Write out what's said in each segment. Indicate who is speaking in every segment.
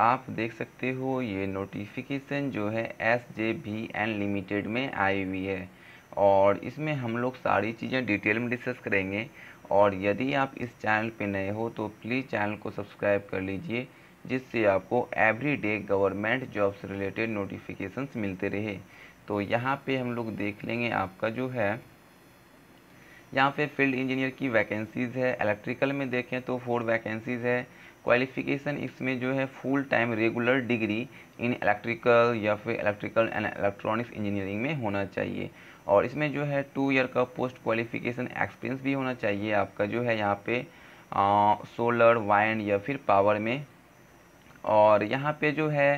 Speaker 1: आप देख सकते हो ये नोटिफिकेशन जो है S J B N limited में आई हुई है और इसमें हम लोग सारी चीज़ें डिटेल में डिस्कस करेंगे और यदि आप इस चैनल पे नए हो तो प्लीज़ चैनल को सब्सक्राइब कर लीजिए जिससे आपको एवरी डे गवर्नमेंट जॉब से रिलेटेड नोटिफिकेशंस मिलते रहे तो यहाँ पे हम लोग देख लेंगे आपका जो है यहाँ पे फील्ड इंजीनियर की वैकेंसीज़ है इलेक्ट्रिकल में देखें तो फोर वैकेंसीज़ है क्वालिफिकेशन इसमें जो है full time regular degree in electrical या फिर इलेक्ट्रिकल एंड इलेक्ट्रॉनिक्स इंजीनियरिंग में होना चाहिए और इसमें जो है टू ईयर का पोस्ट क्वालिफिकेशन एक्सपीरियंस भी होना चाहिए आपका जो है यहाँ पे सोलर वाइंड या फिर पावर में और यहाँ पे जो है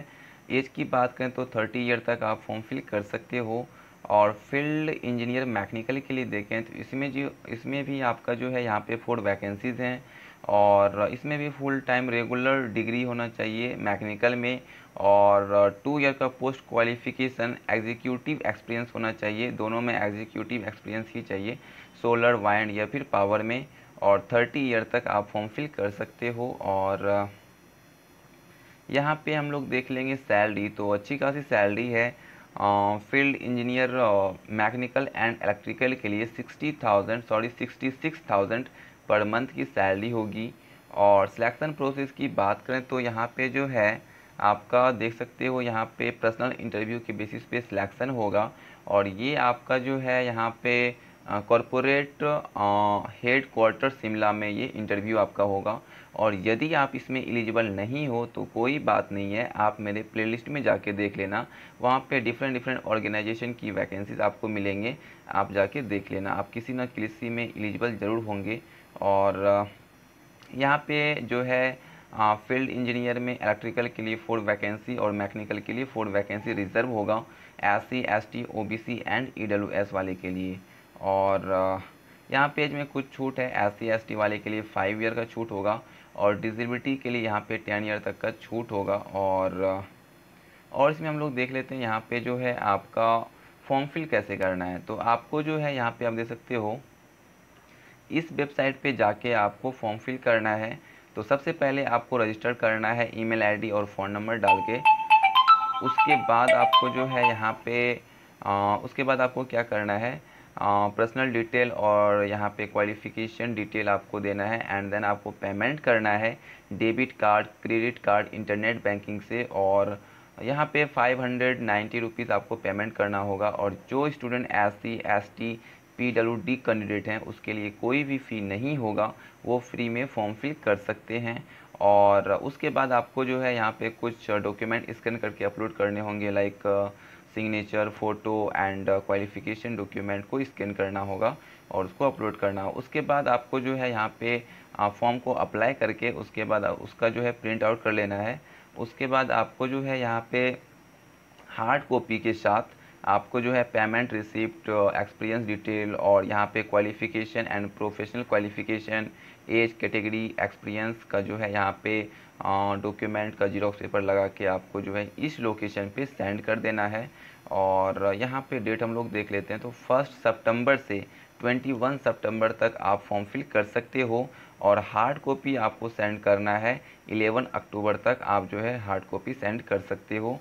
Speaker 1: एज की बात करें तो थर्टी ईयर तक आप फॉर्म फिल कर सकते हो और फील्ड इंजीनियर मैकेनिकल के लिए देखें तो इसमें जो इसमें भी आपका जो है यहाँ पे फोर वैकेंसीज़ हैं और इसमें भी फुल टाइम रेगुलर डिग्री होना चाहिए मैकेनिकल में और टू ईयर का पोस्ट क्वालिफिकेशन एग्जीक्यूटिव एक्सपीरियंस होना चाहिए दोनों में एग्जीक्यूटिव एक्सपीरियंस ही चाहिए सोलर वाइंड या फिर पावर में और थर्टी ईयर तक आप फॉर्म फिल कर सकते हो और यहाँ पे हम लोग देख लेंगे सैलरी तो अच्छी खासी सैलरी है field engineer mechanical and electrical के लिए sixty thousand sorry sixty six thousand per month की सैलरी होगी और सिलेक्शन प्रोसेस की बात करें तो यहाँ पे जो है आपका देख सकते हो यहाँ पे पर्सनल इंटरव्यू के बेसिस पे सिलेक्शन होगा और ये आपका जो है यहाँ पे कॉरपोरेट हेड क्वार्टर शिमला में ये इंटरव्यू आपका होगा और यदि आप इसमें एलिजिबल नहीं हो तो कोई बात नहीं है आप मेरे प्लेलिस्ट में जाके देख लेना वहाँ पे डिफरेंट डिफरेंट ऑर्गेनाइजेशन की वैकेंसीज आपको मिलेंगे आप जाके देख लेना आप किसी ना किसी में एलिजिबल ज़रूर होंगे और यहाँ पे जो है फील्ड इंजीनियर में इलेक्ट्रिकल के लिए फोर वैकेंसी और मैकेनिकल के लिए फोर वैकेंसी रिजर्व होगा S C S T O B C and E S वाले के लिए और यहाँ पेज में कुछ छूट है एस सी एस टी वाले के लिए फाइव ईयर का छूट होगा और डिजिबिलिटी के लिए यहाँ पे टेन ईयर तक का छूट होगा और और इसमें हम लोग देख लेते हैं यहाँ पे जो है आपका फॉर्म फिल कैसे करना है तो आपको जो है यहाँ पे आप देख सकते हो इस वेबसाइट पे जाके आपको फॉर्म फिल करना है तो सबसे पहले आपको रजिस्टर करना है ईमेल आईडी और फ़ोन नंबर डाल के उसके बाद आपको जो है यहाँ पे आ, उसके बाद आपको क्या करना है पर्सनल डिटेल और यहाँ पे क्वालिफिकेशन डिटेल आपको देना है एंड देन आपको पेमेंट करना है debit card credit card internet banking से और यहाँ पे फाइव हंड्रेड नाइन्टी रुपीज़ आपको पेमेंट करना होगा और जो student S C S T P W D candidate हैं उसके लिए कोई भी फ़ी नहीं होगा वो फ्री में फॉर्म फिल कर सकते हैं और उसके बाद आपको जो है यहाँ पे कुछ डॉक्यूमेंट स्कैन करके अपलोड करने होंगे like signature photo and qualification document को स्कैन करना होगा और उसको अपलोड करना होगा उसके बाद आपको जो है यहाँ पे फॉर्म को अप्लाई करके उसके बाद उसका जो है प्रिंट आउट कर लेना है उसके बाद आपको जो है यहाँ पे हार्ड कॉपी के साथ आपको जो है पेमेंट रिसिप्ट एक्सपीरियंस डिटेल और यहाँ पे qualification and professional qualification age category experience का जो है यहाँ पे डॉक्यूमेंट का जीरोक्स पेपर लगा के आपको जो है इस लोकेशन पे सेंड कर देना है और यहाँ पे डेट हम लोग देख लेते हैं तो फर्स्ट सितंबर से 21 सितंबर तक आप फॉर्म फिल कर सकते हो और हार्ड कॉपी आपको सेंड करना है 11 अक्टूबर तक आप जो है हार्ड कॉपी सेंड कर सकते हो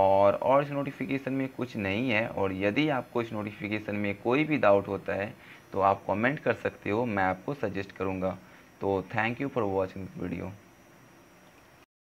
Speaker 1: और और इस नोटिफिकेशन में कुछ नहीं है और यदि आपको इस नोटिफिकेशन में कोई भी डाउट होता है तो आप कमेंट कर सकते हो मैं आपको सजेस्ट करूँगा तो thank you for watching video